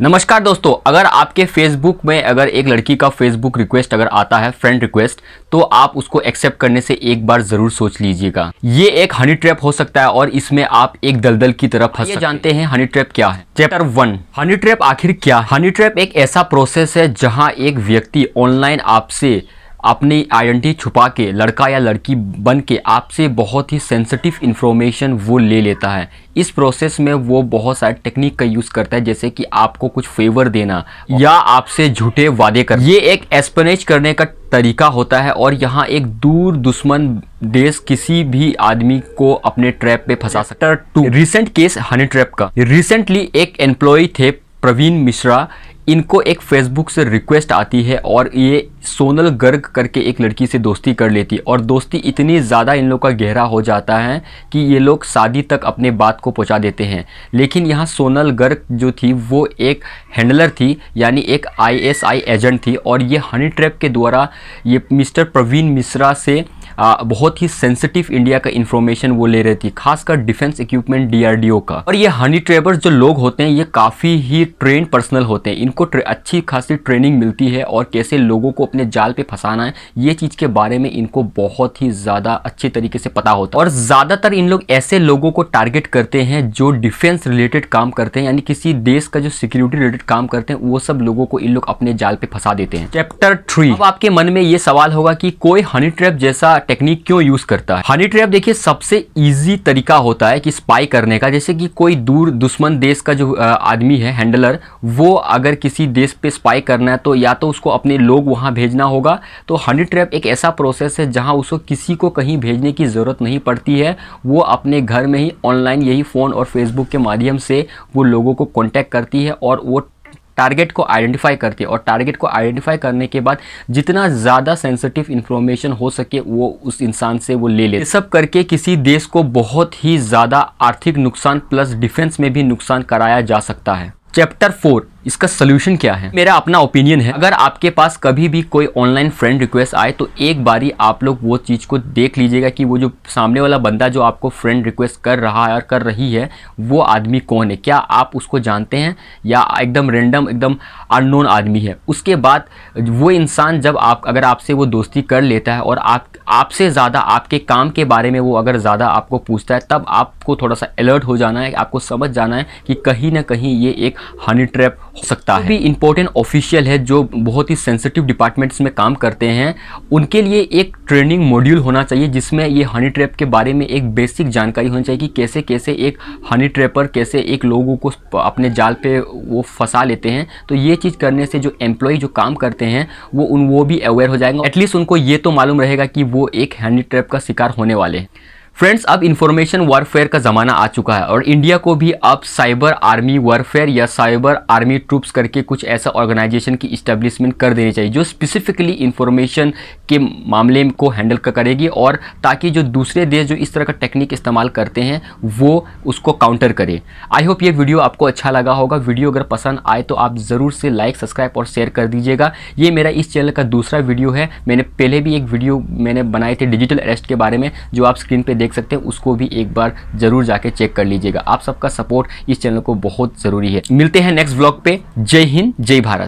नमस्कार दोस्तों अगर आपके फेसबुक में अगर एक लड़की का फेसबुक रिक्वेस्ट अगर आता है फ्रेंड रिक्वेस्ट तो आप उसको एक्सेप्ट करने से एक बार जरूर सोच लीजिएगा ये एक हनी ट्रैप हो सकता है और इसमें आप एक दलदल की तरफ फंस जानते हैं हनी ट्रैप क्या है चैप्टर वन हनी ट्रैप आखिर क्या हनी ट्रैप एक ऐसा प्रोसेस है जहाँ एक व्यक्ति ऑनलाइन आपसे अपनी आइडेंटिटी छुपा के लड़का या लड़की बन के आपसे बहुत ही सेंसिटिव इन्फॉर्मेशन वो ले लेता है इस प्रोसेस में वो बहुत सारे टेक्निक का यूज़ करता है जैसे कि आपको कुछ फेवर देना या आपसे झूठे वादे कर ये एक एस्पनेज करने का तरीका होता है और यहाँ एक दूर दुश्मन देश किसी भी आदमी को अपने ट्रैप पे फंसा सकता है two recent case honey trap का रिसेंटली एक एम्प्लॉय थे प्रवीण मिश्रा इनको एक फेसबुक से रिक्वेस्ट आती है और ये सोनल गर्ग करके एक लड़की से दोस्ती कर लेती और दोस्ती इतनी ज़्यादा इन लोग का गहरा हो जाता है कि ये लोग शादी तक अपने बात को पहुंचा देते हैं लेकिन यहाँ सोनल गर्ग जो थी वो एक हैंडलर थी यानी एक आईएसआई एजेंट थी और ये हनी ट्रैप के द्वारा ये मिस्टर प्रवीण मिश्रा से आ, बहुत ही सेंसिटिव इंडिया का इन्फॉर्मेशन वो ले रही थी खासकर डिफेंस इक्विपमेंट डीआरडीओ का और ये हनी ट्रेवर्स जो लोग होते हैं ये काफ़ी ही ट्रेन पर्सनल होते हैं इनको इनको अच्छी खासी ट्रेनिंग मिलती है और कैसे लोगों को अपने जाल पे फंसाना है ये चीज़ के बारे में इनको बहुत ही ज़्यादा अच्छे तरीके से पता होता है और ज़्यादातर इन लोग ऐसे लोगों को टारगेट करते हैं जो डिफेंस रिलेटेड काम करते हैं यानी किसी देश का जो सिक्योरिटी रिलेटेड काम करते हैं वो सब लोगों को इन लोग अपने जाल पे फंसा देते हैं चैप्टर थ्री अब आपके मन में ये सवाल होगा कि कोई हनी ट्रैप जैसा टेक्निक क्यों यूज करता है हनी ट्रैप देखिए सबसे ईजी तरीका होता है कि स्पाई करने का जैसे कि कोई दूर दुश्मन देश का जो आदमी है हैंडलर वो अगर किसी किसी देश पे स्पाई करना है तो या तो उसको अपने लोग वहाँ भेजना होगा तो हनी ट्रैप एक ऐसा प्रोसेस है जहाँ उसको किसी को कहीं भेजने की ज़रूरत नहीं पड़ती है वो अपने घर में ही ऑनलाइन यही फ़ोन और फेसबुक के माध्यम से वो लोगों को कॉन्टैक्ट करती है और वो टारगेट को आइडेंटिफाई करती है और टारगेट को आइडेंटिफाई करने के बाद जितना ज़्यादा सेंसिटिव इन्फॉर्मेशन हो सके वो उस इंसान से वो ले ले सब करके किसी देश को बहुत ही ज़्यादा आर्थिक नुकसान प्लस डिफेंस में भी नुकसान कराया जा सकता है चैप्टर फोर इसका सोल्यूशन क्या है मेरा अपना ओपिनियन है अगर आपके पास कभी भी कोई ऑनलाइन फ्रेंड रिक्वेस्ट आए तो एक बारी आप लोग वो चीज़ को देख लीजिएगा कि वो जो सामने वाला बंदा जो आपको फ्रेंड रिक्वेस्ट कर रहा है और कर रही है वो आदमी कौन है क्या आप उसको जानते हैं या एकदम रेंडम एकदम अननोन आदमी है उसके बाद वो इंसान जब आप अगर आपसे वो दोस्ती कर लेता है और आप आपसे ज़्यादा आपके काम के बारे में वो अगर ज़्यादा आपको पूछता है तब आपको थोड़ा सा अलर्ट हो जाना है आपको समझ जाना है कि कहीं ना कहीं ये एक हनी ट्रैप हो सकता तो है भी इम्पोर्टेंट ऑफिशियल है जो बहुत ही सेंसिटिव डिपार्टमेंट्स में काम करते हैं उनके लिए एक ट्रेनिंग मॉड्यूल होना चाहिए जिसमें ये हनी ट्रैप के बारे में एक बेसिक जानकारी होनी चाहिए कि कैसे कैसे एक हनी ट्रैपर कैसे एक लोगों को अपने जाल पे वो फंसा लेते हैं तो ये चीज़ करने से जो एम्प्लॉय जो काम करते हैं वो उन वो भी अवेयर हो जाएंगे एटलीस्ट उनको ये तो मालूम रहेगा कि वो एक हनी ट्रैप का शिकार होने वाले हैं फ्रेंड्स अब इन्फॉर्मेशन वॉरफेयर का ज़माना आ चुका है और इंडिया को भी अब साइबर आर्मी वॉरफेयर या साइबर आर्मी ट्रूप्स करके कुछ ऐसा ऑर्गेनाइजेशन की इस्टेब्लिशमेंट कर देनी चाहिए जो स्पेसिफिकली इन्फॉर्मेशन के मामले को हैंडल करेगी और ताकि जो दूसरे देश जो इस तरह का टेक्निक इस्तेमाल करते हैं वो उसको काउंटर करे आई होप ये वीडियो आपको अच्छा लगा होगा वीडियो अगर पसंद आए तो आप ज़रूर से लाइक सब्सक्राइब और शेयर कर दीजिएगा ये मेरा इस चैनल का दूसरा वीडियो है मैंने पहले भी एक वीडियो मैंने बनाए थे डिजिटल अरेस्ट के बारे में जो आप स्क्रीन पर देख देख सकते हैं उसको भी एक बार जरूर जाके चेक कर लीजिएगा आप सबका सपोर्ट इस चैनल को बहुत ज़रूरी है मिलते हैं नेक्स्ट ब्लॉग पे जय हिंद जय भारत